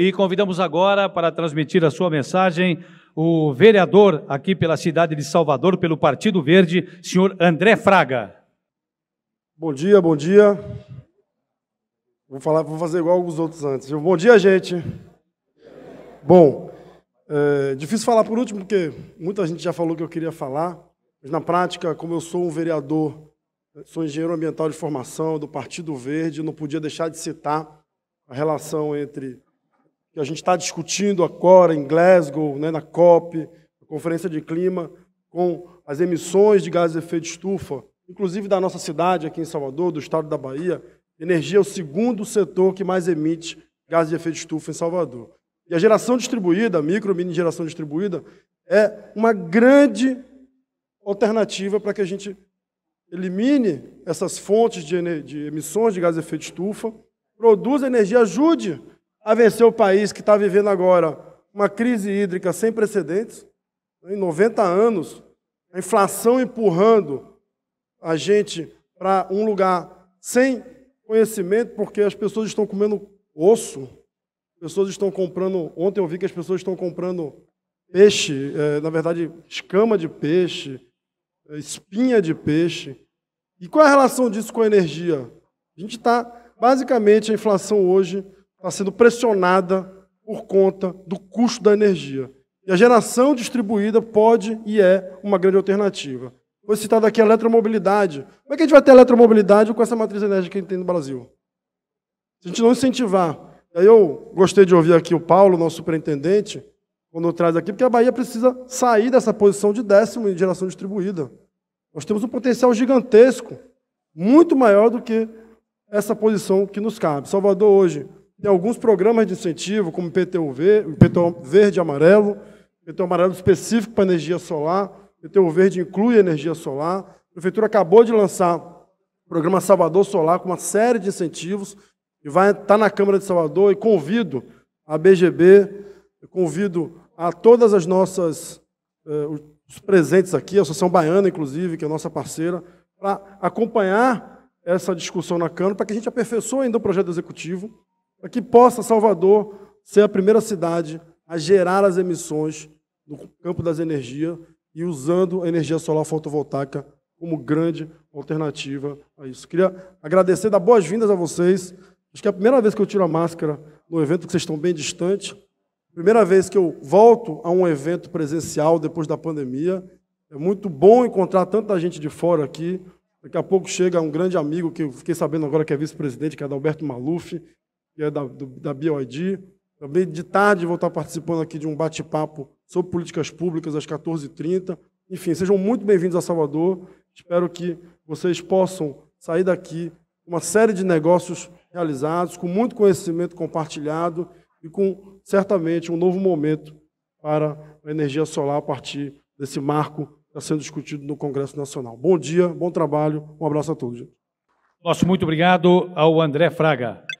e convidamos agora para transmitir a sua mensagem o vereador aqui pela cidade de Salvador, pelo Partido Verde, senhor André Fraga. Bom dia, bom dia. Vou falar, vou fazer igual alguns outros antes. Bom dia, gente. Bom, é difícil falar por último, porque muita gente já falou que eu queria falar, mas na prática, como eu sou um vereador, sou engenheiro ambiental de formação do Partido Verde, não podia deixar de citar a relação entre que a gente está discutindo agora em Glasgow, né, na COP, na Conferência de Clima, com as emissões de gases de efeito de estufa, inclusive da nossa cidade aqui em Salvador, do estado da Bahia, energia é o segundo setor que mais emite gases de efeito de estufa em Salvador. E a geração distribuída, micro mini geração distribuída, é uma grande alternativa para que a gente elimine essas fontes de, de emissões de gases de efeito de estufa, produza energia, ajude a vencer o país que está vivendo agora uma crise hídrica sem precedentes. Em 90 anos, a inflação empurrando a gente para um lugar sem conhecimento, porque as pessoas estão comendo osso, as pessoas estão comprando. Ontem eu vi que as pessoas estão comprando peixe, é, na verdade, escama de peixe, é, espinha de peixe. E qual é a relação disso com a energia? A gente está, basicamente, a inflação hoje está sendo pressionada por conta do custo da energia. E a geração distribuída pode e é uma grande alternativa. Foi citada aqui a eletromobilidade. Como é que a gente vai ter eletromobilidade com essa matriz energética que a gente tem no Brasil? Se a gente não incentivar. Aí eu gostei de ouvir aqui o Paulo, nosso superintendente, quando traz aqui, porque a Bahia precisa sair dessa posição de décimo em geração distribuída. Nós temos um potencial gigantesco, muito maior do que essa posição que nos cabe. Salvador hoje tem alguns programas de incentivo, como PTUV, PTU verde e amarelo, PTU amarelo específico para energia solar, PTU verde inclui energia solar. A prefeitura acabou de lançar o programa Salvador Solar com uma série de incentivos e vai estar tá na Câmara de Salvador e convido a BGB, convido a todas as nossas eh, os presentes aqui, a Associação Baiana, inclusive, que é a nossa parceira, para acompanhar essa discussão na Câmara, para que a gente aperfeiçoe ainda o projeto executivo para que possa Salvador ser a primeira cidade a gerar as emissões no campo das energias e usando a energia solar fotovoltaica como grande alternativa a isso. Queria agradecer, dar boas-vindas a vocês. Acho que é a primeira vez que eu tiro a máscara no evento, que vocês estão bem distante. Primeira vez que eu volto a um evento presencial depois da pandemia. É muito bom encontrar tanta gente de fora aqui. Daqui a pouco chega um grande amigo que eu fiquei sabendo agora que é vice-presidente, que é Adalberto Maluf, que é da, do, da BioID. Também de tarde vou estar participando aqui de um bate-papo sobre políticas públicas às 14h30. Enfim, sejam muito bem-vindos a Salvador. Espero que vocês possam sair daqui uma série de negócios realizados, com muito conhecimento compartilhado e com, certamente, um novo momento para a energia solar a partir desse marco que está sendo discutido no Congresso Nacional. Bom dia, bom trabalho, um abraço a todos. Nosso muito obrigado ao André Fraga.